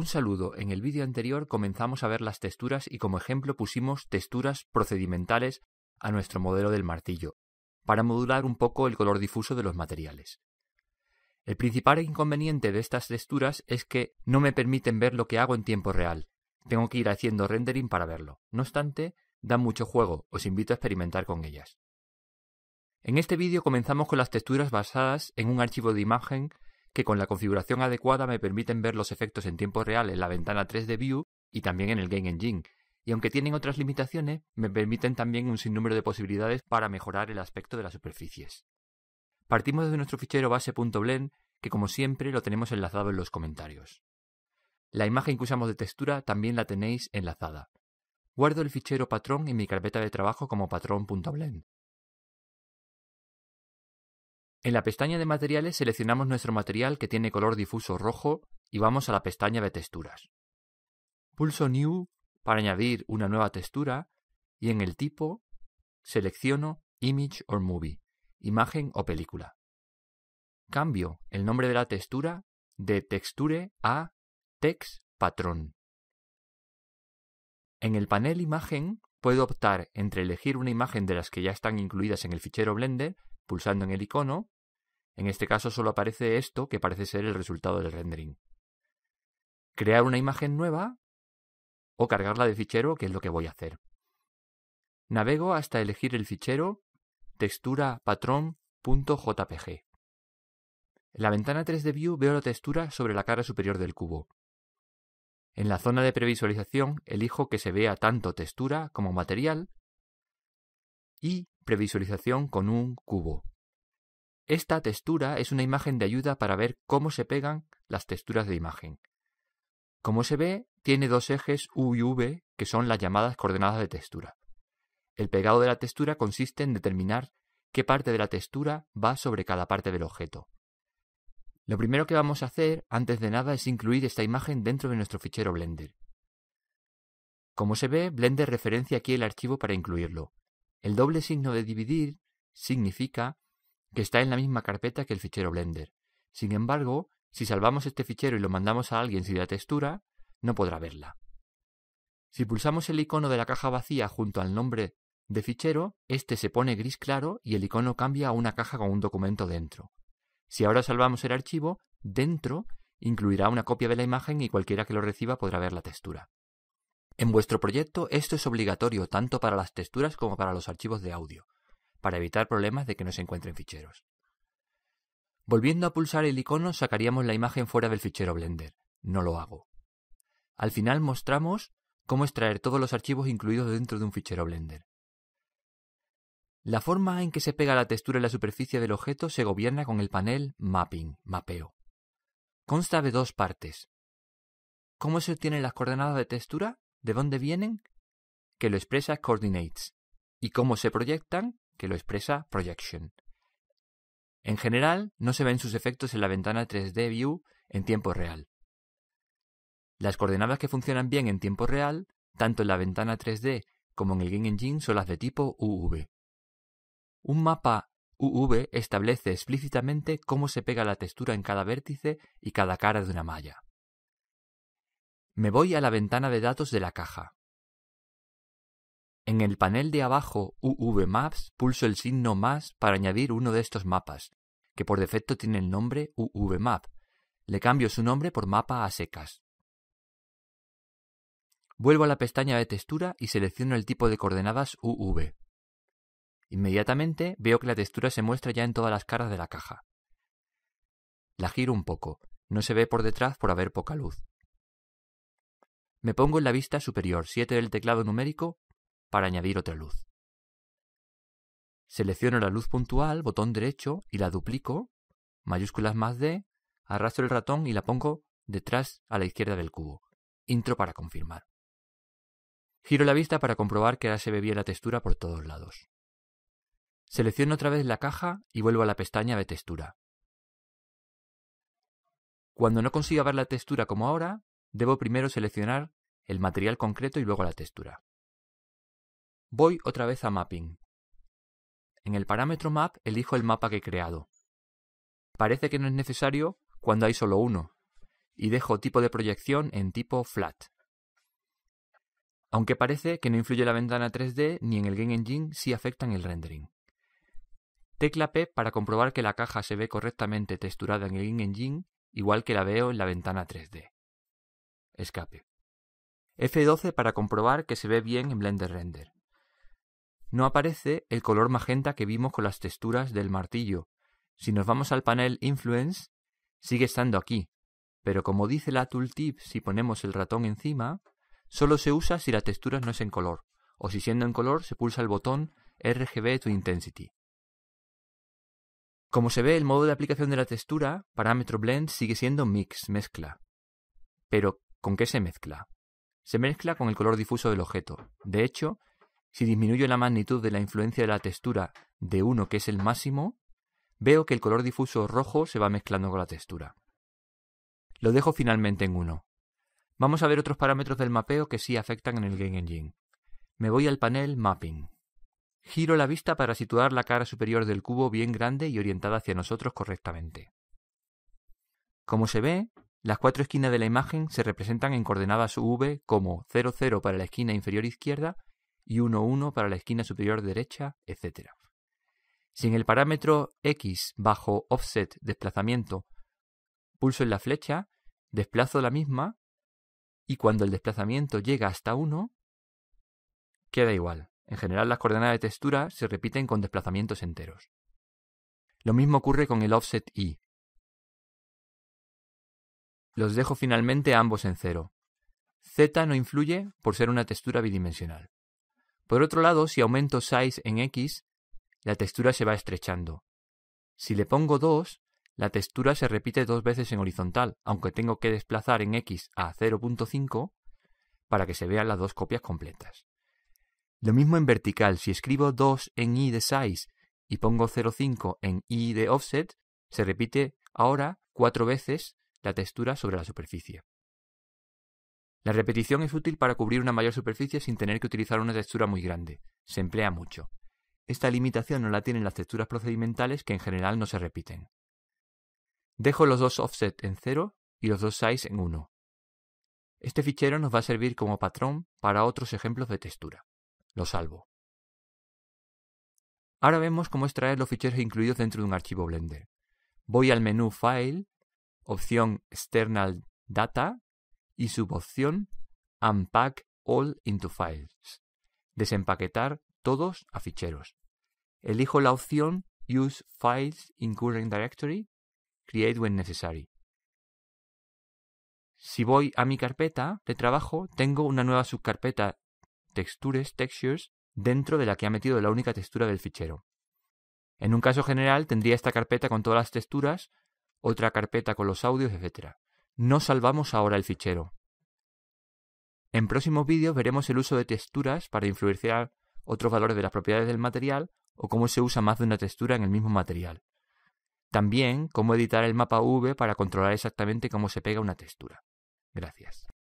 Un saludo. En el vídeo anterior comenzamos a ver las texturas y como ejemplo pusimos texturas procedimentales a nuestro modelo del martillo, para modular un poco el color difuso de los materiales. El principal inconveniente de estas texturas es que no me permiten ver lo que hago en tiempo real. Tengo que ir haciendo rendering para verlo. No obstante, dan mucho juego, os invito a experimentar con ellas. En este vídeo comenzamos con las texturas basadas en un archivo de imagen que con la configuración adecuada me permiten ver los efectos en tiempo real en la ventana 3 d View y también en el Game Engine, y aunque tienen otras limitaciones, me permiten también un sinnúmero de posibilidades para mejorar el aspecto de las superficies. Partimos de nuestro fichero base.blend, que como siempre lo tenemos enlazado en los comentarios. La imagen que usamos de textura también la tenéis enlazada. Guardo el fichero patrón en mi carpeta de trabajo como patrón.blend. En la pestaña de materiales seleccionamos nuestro material que tiene color difuso rojo y vamos a la pestaña de texturas. Pulso New para añadir una nueva textura y en el tipo selecciono Image or Movie, imagen o película. Cambio el nombre de la textura de Texture a Text Patrón. En el panel Imagen puedo optar entre elegir una imagen de las que ya están incluidas en el fichero Blender pulsando en el icono, en este caso solo aparece esto que parece ser el resultado del rendering. Crear una imagen nueva o cargarla de fichero, que es lo que voy a hacer. Navego hasta elegir el fichero textura patrón.jpg. En la ventana 3 d View veo la textura sobre la cara superior del cubo. En la zona de previsualización elijo que se vea tanto textura como material y previsualización con un cubo. Esta textura es una imagen de ayuda para ver cómo se pegan las texturas de imagen. Como se ve, tiene dos ejes U y V que son las llamadas coordenadas de textura. El pegado de la textura consiste en determinar qué parte de la textura va sobre cada parte del objeto. Lo primero que vamos a hacer, antes de nada, es incluir esta imagen dentro de nuestro fichero Blender. Como se ve, Blender referencia aquí el archivo para incluirlo. El doble signo de dividir significa que está en la misma carpeta que el fichero Blender. Sin embargo, si salvamos este fichero y lo mandamos a alguien sin la textura, no podrá verla. Si pulsamos el icono de la caja vacía junto al nombre de fichero, este se pone gris claro y el icono cambia a una caja con un documento dentro. Si ahora salvamos el archivo, dentro incluirá una copia de la imagen y cualquiera que lo reciba podrá ver la textura. En vuestro proyecto esto es obligatorio tanto para las texturas como para los archivos de audio, para evitar problemas de que no se encuentren ficheros. Volviendo a pulsar el icono sacaríamos la imagen fuera del fichero Blender. No lo hago. Al final mostramos cómo extraer todos los archivos incluidos dentro de un fichero Blender. La forma en que se pega la textura en la superficie del objeto se gobierna con el panel Mapping, mapeo. Consta de dos partes. ¿Cómo se obtienen las coordenadas de textura? de dónde vienen, que lo expresa coordinates, y cómo se proyectan, que lo expresa projection. En general, no se ven sus efectos en la ventana 3D View en tiempo real. Las coordenadas que funcionan bien en tiempo real, tanto en la ventana 3D como en el Game Engine, son las de tipo UV. Un mapa UV establece explícitamente cómo se pega la textura en cada vértice y cada cara de una malla. Me voy a la ventana de datos de la caja. En el panel de abajo UV Maps pulso el signo más para añadir uno de estos mapas, que por defecto tiene el nombre UV Map. Le cambio su nombre por mapa a secas. Vuelvo a la pestaña de textura y selecciono el tipo de coordenadas UV. Inmediatamente veo que la textura se muestra ya en todas las caras de la caja. La giro un poco, no se ve por detrás por haber poca luz me pongo en la vista superior 7 del teclado numérico para añadir otra luz. Selecciono la luz puntual, botón derecho, y la duplico, mayúsculas más D, arrastro el ratón y la pongo detrás a la izquierda del cubo. Intro para confirmar. Giro la vista para comprobar que ahora se ve bien la textura por todos lados. Selecciono otra vez la caja y vuelvo a la pestaña de textura. Cuando no consiga ver la textura como ahora, Debo primero seleccionar el material concreto y luego la textura. Voy otra vez a Mapping. En el parámetro Map elijo el mapa que he creado. Parece que no es necesario cuando hay solo uno, y dejo tipo de proyección en tipo Flat. Aunque parece que no influye la ventana 3D ni en el Game Engine, sí afectan el rendering. Tecla P para comprobar que la caja se ve correctamente texturada en el Game Engine, igual que la veo en la ventana 3D. Escape. F12 para comprobar que se ve bien en Blender Render. No aparece el color magenta que vimos con las texturas del martillo. Si nos vamos al panel Influence, sigue estando aquí, pero como dice la tooltip, si ponemos el ratón encima, solo se usa si la textura no es en color, o si siendo en color se pulsa el botón RGB to Intensity. Como se ve, el modo de aplicación de la textura, parámetro blend, sigue siendo mix, mezcla. Pero ¿Con qué se mezcla? Se mezcla con el color difuso del objeto. De hecho, si disminuyo la magnitud de la influencia de la textura de 1, que es el máximo, veo que el color difuso rojo se va mezclando con la textura. Lo dejo finalmente en 1. Vamos a ver otros parámetros del mapeo que sí afectan en el Game Engine. Me voy al panel Mapping. Giro la vista para situar la cara superior del cubo bien grande y orientada hacia nosotros correctamente. Como se ve, las cuatro esquinas de la imagen se representan en coordenadas V como 0, 0 para la esquina inferior izquierda y 1,1 para la esquina superior derecha, etc. Si en el parámetro X bajo offset desplazamiento pulso en la flecha, desplazo la misma y cuando el desplazamiento llega hasta 1, queda igual. En general las coordenadas de textura se repiten con desplazamientos enteros. Lo mismo ocurre con el offset Y, los dejo finalmente ambos en cero. Z no influye por ser una textura bidimensional. Por otro lado, si aumento size en X, la textura se va estrechando. Si le pongo 2, la textura se repite dos veces en horizontal, aunque tengo que desplazar en X a 0.5 para que se vean las dos copias completas. Lo mismo en vertical, si escribo 2 en y de size y pongo 0.5 en y de offset, se repite ahora cuatro veces la textura sobre la superficie. La repetición es útil para cubrir una mayor superficie sin tener que utilizar una textura muy grande. Se emplea mucho. Esta limitación no la tienen las texturas procedimentales que en general no se repiten. Dejo los dos offset en 0 y los dos size en 1. Este fichero nos va a servir como patrón para otros ejemplos de textura. Lo salvo. Ahora vemos cómo extraer los ficheros incluidos dentro de un archivo Blender. Voy al menú File opción External Data y subopción Unpack All into Files, desempaquetar todos a ficheros. Elijo la opción Use Files in Current Directory, Create when necessary. Si voy a mi carpeta de trabajo, tengo una nueva subcarpeta Textures, Textures, dentro de la que ha metido la única textura del fichero. En un caso general tendría esta carpeta con todas las texturas, otra carpeta con los audios, etc. No salvamos ahora el fichero. En próximos vídeos veremos el uso de texturas para influenciar otros valores de las propiedades del material o cómo se usa más de una textura en el mismo material. También cómo editar el mapa V para controlar exactamente cómo se pega una textura. Gracias.